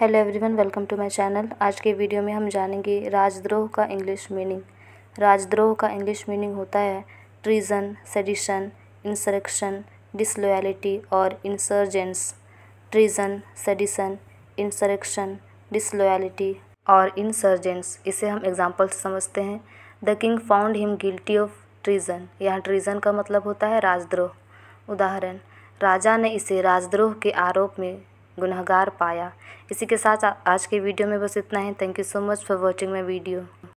hello everyone welcome to my channel आज के video में हम जानेंगे राजद्रोह का इंग्लिश मीनिंग राजद्रोह का इंग्लिश मीनिंग होता है ट्रीजन सेडिशन इंसरक्शन डिसलॉयलिटी और insurgence treason sedition insurrection disloyalty और इंसर्जेंस इसे हम एग्जांपल समझते हैं the king found him guilty of treason यहाँ ट्रीजन का मतलब होता है राजद्रोह उदाहरण राजा ने इसे राजद्रोह के आरोप में गुनहगार पाया इसी के साथ आज के वीडियो में बस इतना ही thank you so much for watching my video